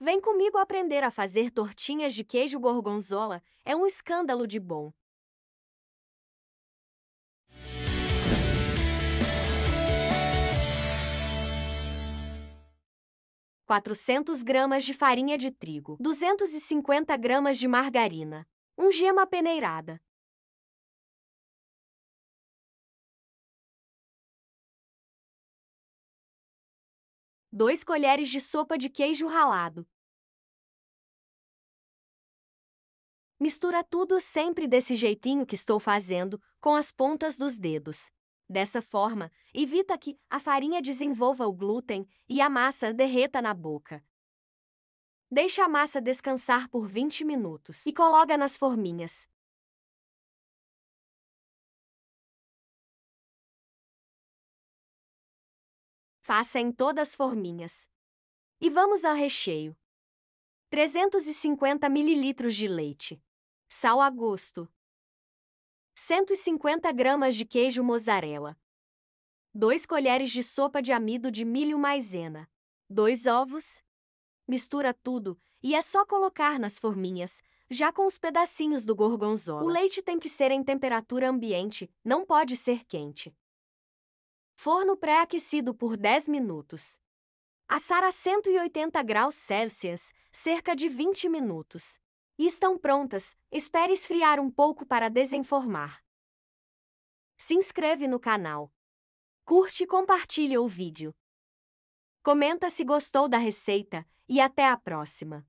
Vem comigo aprender a fazer tortinhas de queijo gorgonzola, é um escândalo de bom. Quatrocentos gramas de farinha de trigo, 250 gramas de margarina, 1 um gema peneirada, 2 colheres de sopa de queijo ralado. Mistura tudo sempre desse jeitinho que estou fazendo, com as pontas dos dedos. Dessa forma, evita que a farinha desenvolva o glúten e a massa derreta na boca. Deixa a massa descansar por 20 minutos e coloca nas forminhas. Faça em todas as forminhas. E vamos ao recheio. 350 ml de leite. Sal a gosto. 150 gramas de queijo mozzarella. 2 colheres de sopa de amido de milho maisena. 2 ovos. Mistura tudo e é só colocar nas forminhas, já com os pedacinhos do gorgonzola. O leite tem que ser em temperatura ambiente, não pode ser quente. Forno pré-aquecido por 10 minutos. Assar a 180 graus Celsius, cerca de 20 minutos. E estão prontas, espere esfriar um pouco para desenformar. Se inscreve no canal. Curte e compartilha o vídeo. Comenta se gostou da receita e até a próxima!